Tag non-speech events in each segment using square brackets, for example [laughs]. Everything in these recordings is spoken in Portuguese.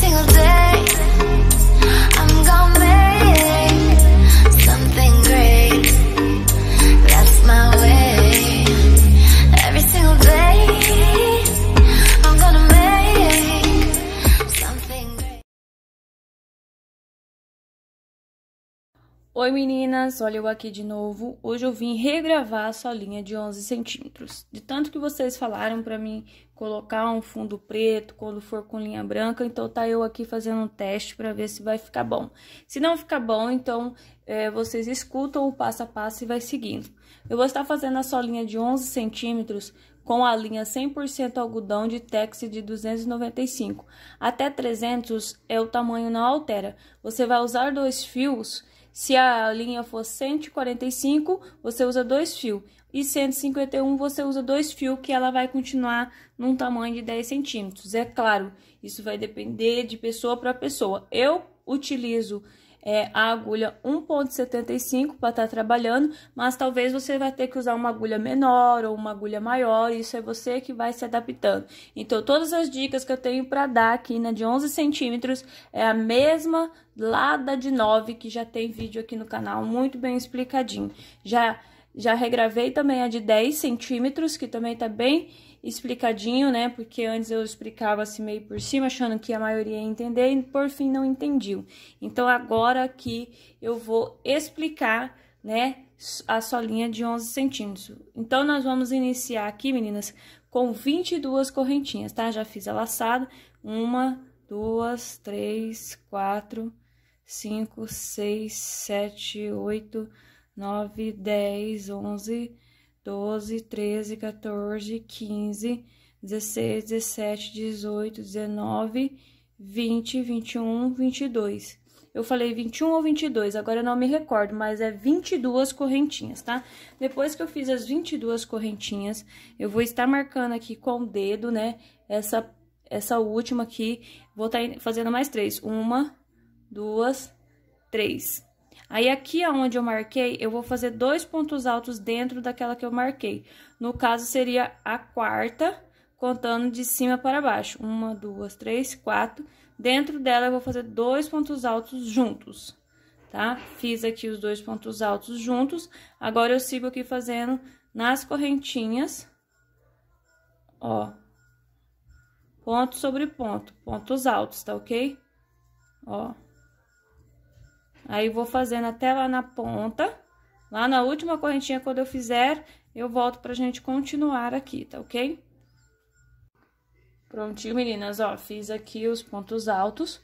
single day Oi meninas, olha eu aqui de novo. Hoje eu vim regravar a solinha de 11 centímetros. De tanto que vocês falaram para mim colocar um fundo preto quando for com linha branca, então tá eu aqui fazendo um teste para ver se vai ficar bom. Se não ficar bom, então é, vocês escutam o passo a passo e vai seguindo. Eu vou estar fazendo a solinha de 11 centímetros com a linha 100% algodão de tex de 295. Até 300 é o tamanho não altera. Você vai usar dois fios se a linha for 145, você usa dois fios. E 151, você usa dois fios, que ela vai continuar num tamanho de 10 centímetros. É claro, isso vai depender de pessoa para pessoa. Eu utilizo é, a agulha 1.75 para estar tá trabalhando, mas talvez você vai ter que usar uma agulha menor ou uma agulha maior, isso é você que vai se adaptando. Então, todas as dicas que eu tenho para dar aqui na né, de 11 centímetros é a mesma lá da de 9, que já tem vídeo aqui no canal muito bem explicadinho. Já, já regravei também a de 10 centímetros, que também está bem explicadinho, né? Porque antes eu explicava assim meio por cima, achando que a maioria ia entender e por fim não entendiu. Então agora aqui eu vou explicar, né, a solinha de 11 centímetros. Então nós vamos iniciar aqui, meninas, com 22 correntinhas, tá? Já fiz a laçada, uma, duas, três, quatro, cinco, seis, sete, oito, nove, dez, onze... 12, 13, 14, 15, 16, 17, 18, 19, 20, 21, 22. Eu falei 21 ou 22, agora eu não me recordo, mas é 22 correntinhas, tá? Depois que eu fiz as 22 correntinhas, eu vou estar marcando aqui com o dedo, né, essa, essa última aqui. Vou estar tá fazendo mais três. Uma, duas, três. Aí aqui aonde eu marquei, eu vou fazer dois pontos altos dentro daquela que eu marquei. No caso, seria a quarta, contando de cima para baixo. Uma, duas, três, quatro. Dentro dela, eu vou fazer dois pontos altos juntos, tá? Fiz aqui os dois pontos altos juntos. Agora, eu sigo aqui fazendo nas correntinhas, ó. Ponto sobre ponto, pontos altos, tá ok? Ó. Aí, vou fazendo até lá na ponta. Lá na última correntinha, quando eu fizer, eu volto pra gente continuar aqui, tá ok? Prontinho, meninas, ó, fiz aqui os pontos altos,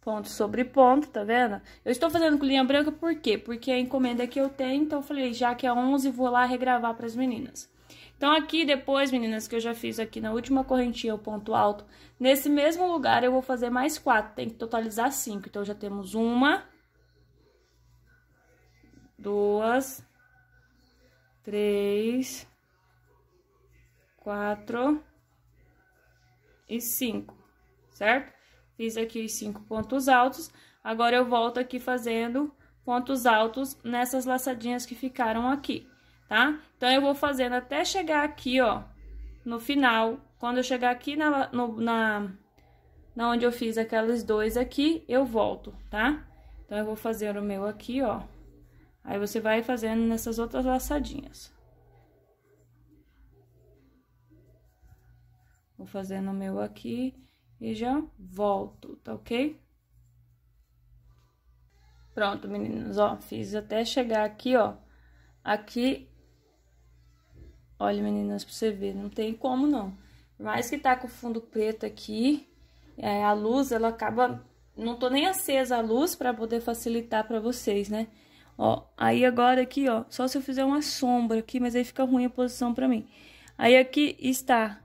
ponto sobre ponto, tá vendo? Eu estou fazendo com linha branca por quê? Porque a encomenda que eu tenho, então eu falei, já que é 11, vou lá regravar pras meninas. Então, aqui depois, meninas, que eu já fiz aqui na última correntinha o ponto alto, nesse mesmo lugar eu vou fazer mais quatro, tem que totalizar cinco. Então, já temos uma, duas, três, quatro e cinco, certo? Fiz aqui os cinco pontos altos. Agora, eu volto aqui fazendo pontos altos nessas laçadinhas que ficaram aqui, tá? Então, eu vou fazendo até chegar aqui, ó, no final. Quando eu chegar aqui na, no, na, na onde eu fiz aqueles dois aqui, eu volto, tá? Então, eu vou fazer o meu aqui, ó. Aí você vai fazendo nessas outras laçadinhas. Vou fazendo o meu aqui e já volto, tá ok? Pronto, meninas, ó, fiz até chegar aqui, ó. Aqui, olha, meninas, pra você ver, não tem como não. Por mais que tá com o fundo preto aqui, é, a luz, ela acaba... Não tô nem acesa a luz pra poder facilitar pra vocês, né? Ó, aí agora aqui, ó, só se eu fizer uma sombra aqui, mas aí fica ruim a posição pra mim. Aí aqui está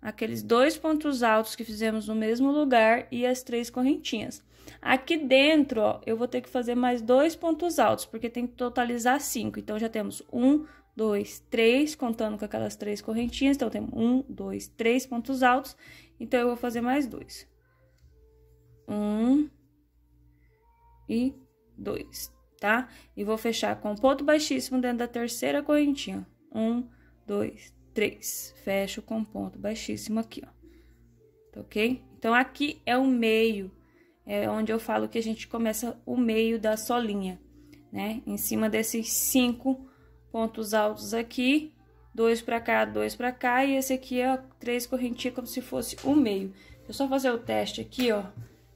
aqueles dois pontos altos que fizemos no mesmo lugar e as três correntinhas. Aqui dentro, ó, eu vou ter que fazer mais dois pontos altos, porque tem que totalizar cinco. Então, já temos um, dois, três, contando com aquelas três correntinhas. Então, temos um, dois, três pontos altos. Então, eu vou fazer mais dois. Um e dois tá? E vou fechar com ponto baixíssimo dentro da terceira correntinha. Um, dois, três. Fecho com ponto baixíssimo aqui, ó. Tá ok? Então, aqui é o meio, é onde eu falo que a gente começa o meio da solinha, né? Em cima desses cinco pontos altos aqui, dois pra cá, dois pra cá, e esse aqui é três correntinhas como se fosse o meio. Deixa eu só fazer o teste aqui, ó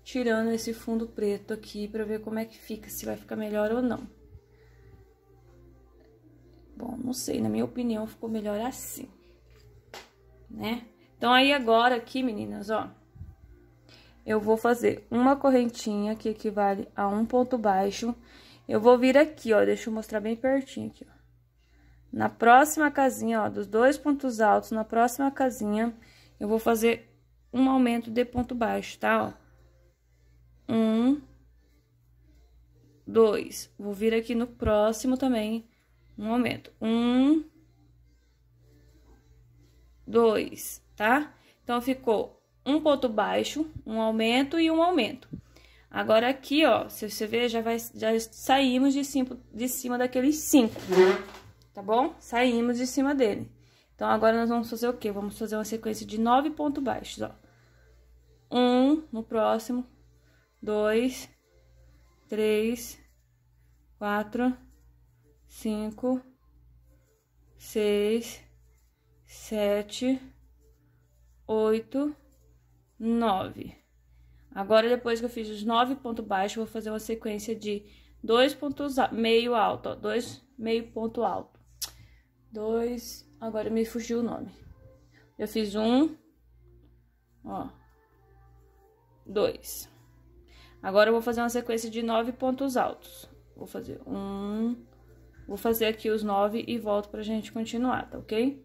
tirando esse fundo preto aqui para ver como é que fica, se vai ficar melhor ou não. Bom, não sei, na minha opinião ficou melhor assim, né? Então, aí agora aqui, meninas, ó, eu vou fazer uma correntinha que equivale a um ponto baixo. Eu vou vir aqui, ó, deixa eu mostrar bem pertinho aqui, ó. Na próxima casinha, ó, dos dois pontos altos, na próxima casinha, eu vou fazer um aumento de ponto baixo, tá, ó? Um, dois. Vou vir aqui no próximo também, um aumento. Um, dois, tá? Então, ficou um ponto baixo, um aumento e um aumento. Agora, aqui, ó, se você ver, já, vai, já saímos de, cinco, de cima daqueles cinco, tá bom? Saímos de cima dele. Então, agora nós vamos fazer o quê? Vamos fazer uma sequência de nove pontos baixos, ó. Um no próximo, dois, três, quatro, cinco, seis, sete, oito, nove. Agora, depois que eu fiz os nove pontos baixos, vou fazer uma sequência de dois pontos meio alto, ó, dois meio ponto alto. Dois, agora me fugiu o nome. Eu fiz um, ó, dois. Agora eu vou fazer uma sequência de nove pontos altos. Vou fazer um, vou fazer aqui os nove e volto pra gente continuar, tá ok?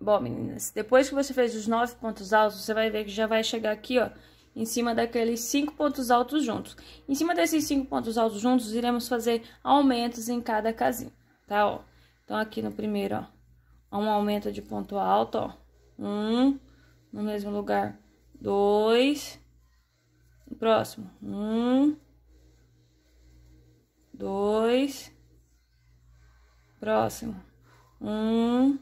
Bom, meninas, depois que você fez os nove pontos altos, você vai ver que já vai chegar aqui, ó, em cima daqueles cinco pontos altos juntos. Em cima desses cinco pontos altos juntos, iremos fazer aumentos em cada casinha, tá, ó? Então, aqui no primeiro, ó, um aumento de ponto alto, ó. Um, no mesmo lugar, dois, próximo. Um, dois, próximo. Um,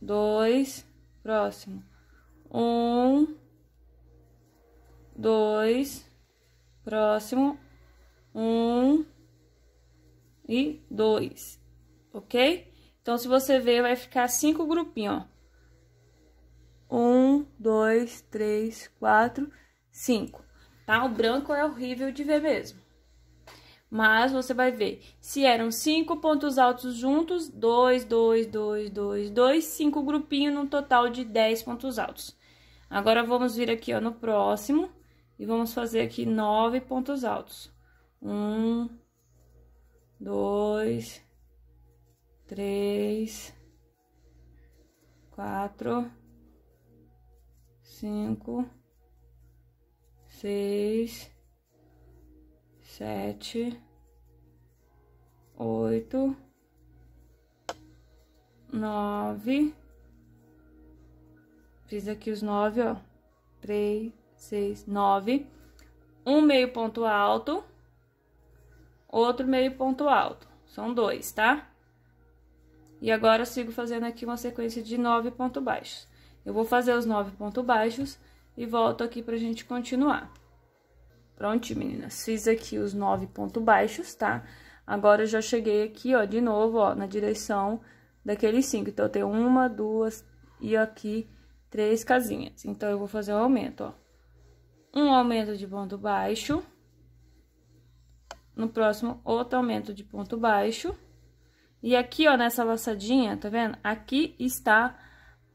dois, próximo. Um, dois, próximo. Um e dois, ok? Então, se você ver, vai ficar cinco grupinhos, ó. Um, dois, três, quatro, cinco. Tá? O branco é horrível de ver mesmo. Mas você vai ver, se eram cinco pontos altos juntos, dois, dois, dois, dois, dois, cinco grupinhos num total de dez pontos altos. Agora, vamos vir aqui, ó, no próximo e vamos fazer aqui nove pontos altos. Um, dois, três, quatro cinco, seis, sete, oito, nove. Fiz aqui os nove, ó. Três, seis, nove. Um meio ponto alto, outro meio ponto alto. São dois, tá? E agora sigo fazendo aqui uma sequência de nove pontos baixos. Eu vou fazer os nove pontos baixos e volto aqui pra gente continuar. Pronto, meninas. Fiz aqui os nove pontos baixos, tá? Agora, eu já cheguei aqui, ó, de novo, ó, na direção daqueles cinco. Então, eu tenho uma, duas e aqui três casinhas. Então, eu vou fazer o um aumento, ó. Um aumento de ponto baixo. No próximo, outro aumento de ponto baixo. E aqui, ó, nessa laçadinha, tá vendo? Aqui está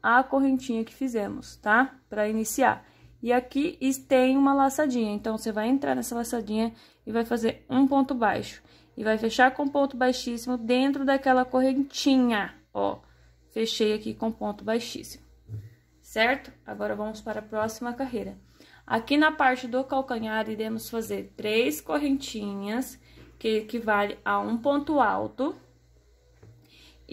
a correntinha que fizemos, tá? Para iniciar. E aqui tem uma laçadinha, então, você vai entrar nessa laçadinha e vai fazer um ponto baixo. E vai fechar com ponto baixíssimo dentro daquela correntinha, ó. Fechei aqui com ponto baixíssimo, certo? Agora, vamos para a próxima carreira. Aqui na parte do calcanhar, iremos fazer três correntinhas, que equivale a um ponto alto,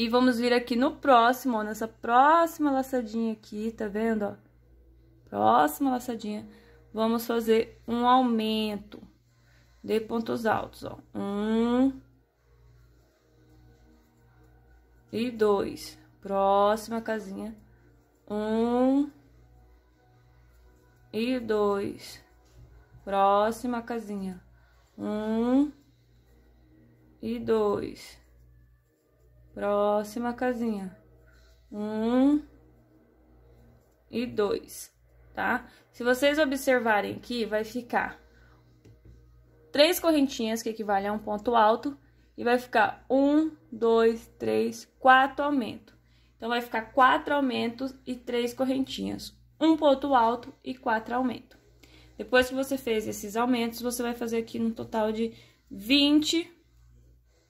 e vamos vir aqui no próximo, ó, nessa próxima laçadinha aqui, tá vendo, ó? Próxima laçadinha, vamos fazer um aumento de pontos altos, ó. Um e dois. Próxima casinha, um e dois. Próxima casinha, um e dois Próxima casinha. Um e dois, tá? Se vocês observarem aqui, vai ficar três correntinhas, que equivale a um ponto alto, e vai ficar um, dois, três, quatro aumentos. Então, vai ficar quatro aumentos e três correntinhas, um ponto alto e quatro aumentos. Depois que você fez esses aumentos, você vai fazer aqui no um total de 20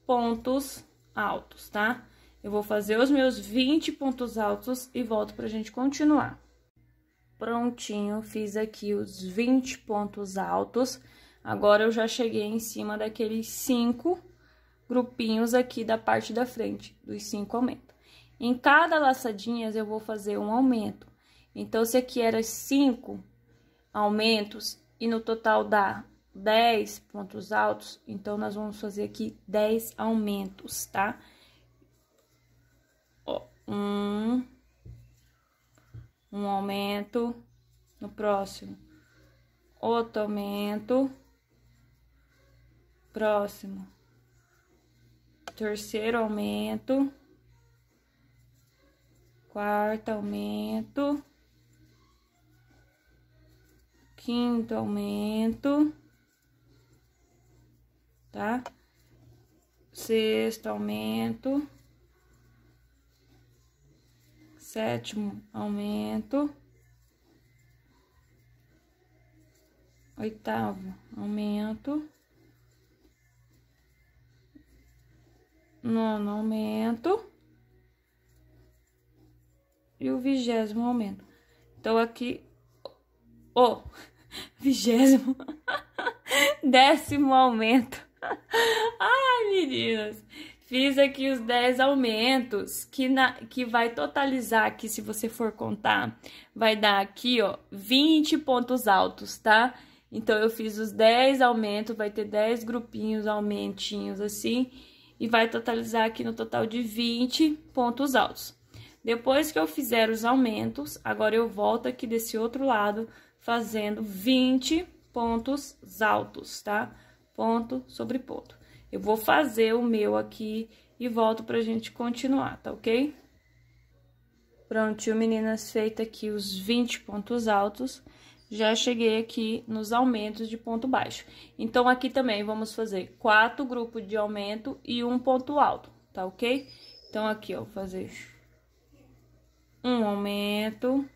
pontos altos, tá? Eu vou fazer os meus 20 pontos altos e volto pra gente continuar. Prontinho, fiz aqui os 20 pontos altos. Agora, eu já cheguei em cima daqueles cinco grupinhos aqui da parte da frente, dos cinco aumentos. Em cada laçadinhas, eu vou fazer um aumento. Então, se aqui era cinco aumentos e no total dá 10 pontos altos, então nós vamos fazer aqui 10 aumentos, tá? Ó, um, um aumento, no próximo, outro aumento, próximo, terceiro aumento, quarto aumento, quinto aumento tá? Sexto aumento. Sétimo aumento. Oitavo aumento. Nono aumento. E o vigésimo aumento. Então, aqui, o oh, [laughs] vigésimo, [laughs] décimo aumento. [laughs] Ai, meninas. Fiz aqui os 10 aumentos, que, na, que vai totalizar aqui, se você for contar, vai dar aqui, ó, 20 pontos altos, tá? Então, eu fiz os 10 aumentos, vai ter 10 grupinhos, aumentinhos assim, e vai totalizar aqui no total de 20 pontos altos. Depois que eu fizer os aumentos, agora eu volto aqui desse outro lado, fazendo 20 pontos altos, tá? Tá? ponto sobre ponto. Eu vou fazer o meu aqui e volto pra gente continuar, tá ok? Prontinho, meninas, feito aqui os 20 pontos altos, já cheguei aqui nos aumentos de ponto baixo. Então, aqui também vamos fazer quatro grupos de aumento e um ponto alto, tá ok? Então, aqui, ó, vou fazer um aumento,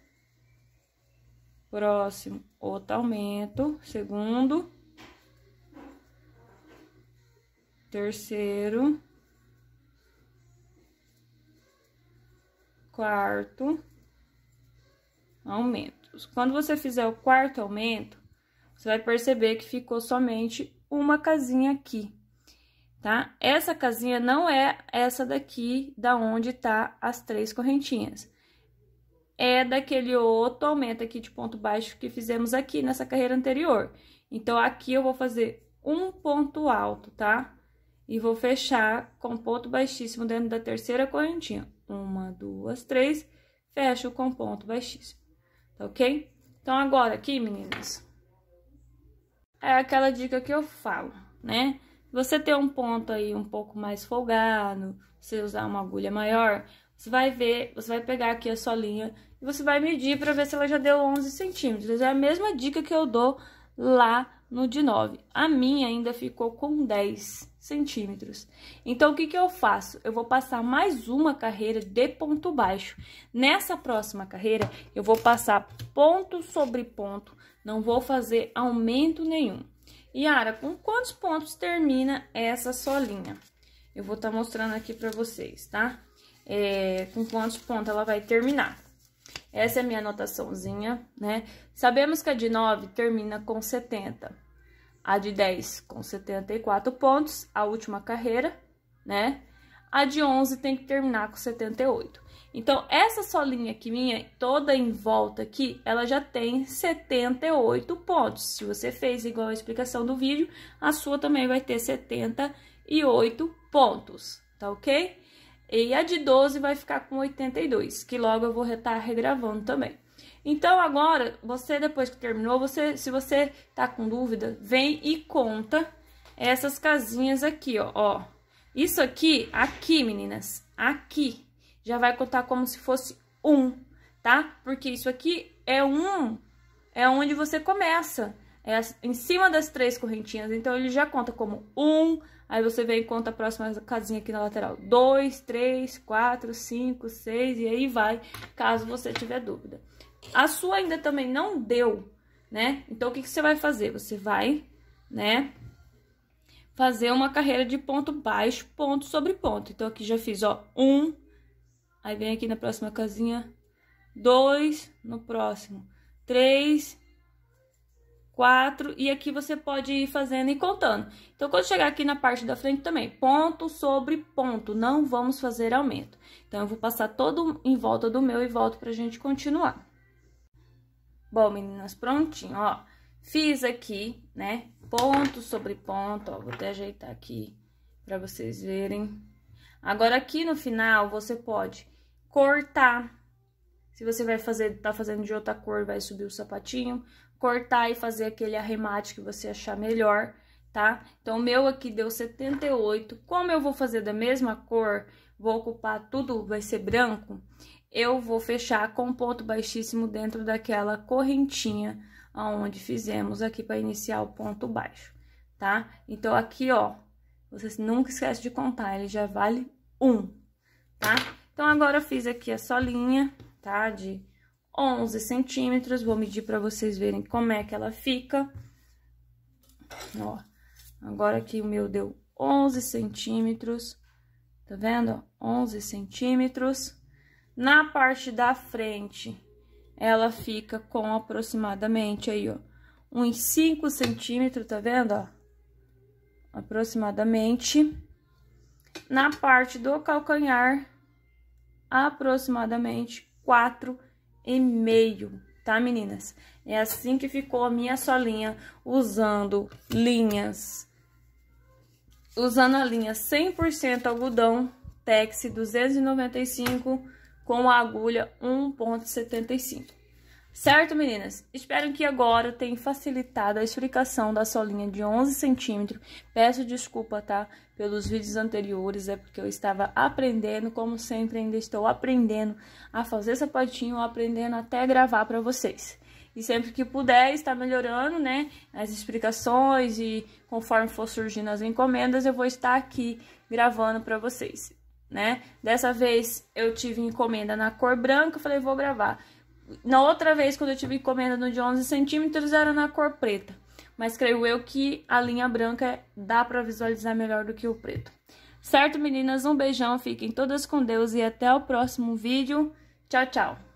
próximo, outro aumento, segundo terceiro, quarto aumentos. Quando você fizer o quarto aumento, você vai perceber que ficou somente uma casinha aqui, tá? Essa casinha não é essa daqui da onde tá as três correntinhas. É daquele outro aumento aqui de ponto baixo que fizemos aqui nessa carreira anterior. Então, aqui eu vou fazer um ponto alto, tá? E vou fechar com ponto baixíssimo dentro da terceira correntinha. Uma, duas, três, fecho com ponto baixíssimo, tá ok? Então, agora aqui, meninas, é aquela dica que eu falo, né? Você ter um ponto aí um pouco mais folgado, você usar uma agulha maior, você vai ver, você vai pegar aqui a sua linha e você vai medir para ver se ela já deu 11 centímetros. É a mesma dica que eu dou lá no de 9. A minha ainda ficou com 10 centímetros. Então, o que, que eu faço? Eu vou passar mais uma carreira de ponto baixo. Nessa próxima carreira, eu vou passar ponto sobre ponto, não vou fazer aumento nenhum. Yara, com quantos pontos termina essa solinha? Eu vou estar tá mostrando aqui para vocês, tá? É, com quantos pontos ela vai terminar. Essa é a minha anotaçãozinha, né? Sabemos que a de 9 termina com 70 a de 10 com 74 pontos, a última carreira, né? A de 11 tem que terminar com 78. Então, essa solinha aqui minha, toda em volta aqui, ela já tem 78 pontos. Se você fez igual a explicação do vídeo, a sua também vai ter 78 pontos, tá ok? E a de 12 vai ficar com 82, que logo eu vou estar tá regravando também. Então agora, você depois que terminou, você, se você tá com dúvida, vem e conta essas casinhas aqui, ó, ó. Isso aqui, aqui, meninas, aqui, já vai contar como se fosse um, tá? Porque isso aqui é um, é onde você começa, é em cima das três correntinhas. Então, ele já conta como um, aí você vem e conta a próxima casinha aqui na lateral. Dois, três, quatro, cinco, seis, e aí vai, caso você tiver dúvida a sua ainda também não deu, né? Então, o que, que você vai fazer? Você vai, né, fazer uma carreira de ponto baixo, ponto sobre ponto. Então, aqui já fiz, ó, um, aí vem aqui na próxima casinha, dois, no próximo, três, quatro, e aqui você pode ir fazendo e contando. Então, quando chegar aqui na parte da frente também, ponto sobre ponto, não vamos fazer aumento. Então, eu vou passar todo em volta do meu e volto pra gente continuar. Bom, meninas, prontinho, ó. Fiz aqui, né? Ponto sobre ponto, ó. Vou até ajeitar aqui pra vocês verem. Agora, aqui no final, você pode cortar. Se você vai fazer, tá fazendo de outra cor, vai subir o sapatinho. Cortar e fazer aquele arremate que você achar melhor, tá? Então, o meu aqui deu 78. Como eu vou fazer da mesma cor, vou ocupar tudo, vai ser branco, eu vou fechar com ponto baixíssimo dentro daquela correntinha aonde fizemos aqui para iniciar o ponto baixo, tá? Então, aqui, ó, você nunca esquece de contar, ele já vale um, tá? Então, agora eu fiz aqui a solinha, tá? De 11 centímetros, vou medir para vocês verem como é que ela fica. Ó, agora aqui o meu deu 11 centímetros, tá vendo? 11 centímetros. Na parte da frente, ela fica com aproximadamente aí, ó, uns 5 centímetros, tá vendo, ó? Aproximadamente. Na parte do calcanhar, aproximadamente 4 e meio, tá, meninas? É assim que ficou a minha solinha, usando linhas, usando a linha 100% algodão, Tex 295 com a agulha 1.75. Certo, meninas? Espero que agora tenha facilitado a explicação da solinha de 11 centímetros. Peço desculpa, tá? Pelos vídeos anteriores, é porque eu estava aprendendo, como sempre, ainda estou aprendendo a fazer sapatinho, aprendendo até gravar para vocês. E sempre que puder, está melhorando, né? As explicações e conforme for surgindo as encomendas, eu vou estar aqui gravando para vocês né? Dessa vez eu tive encomenda na cor branca, falei, vou gravar. Na outra vez, quando eu tive encomenda no de 11 centímetros, era na cor preta. Mas creio eu que a linha branca dá para visualizar melhor do que o preto. Certo, meninas? Um beijão, fiquem todas com Deus e até o próximo vídeo. Tchau, tchau!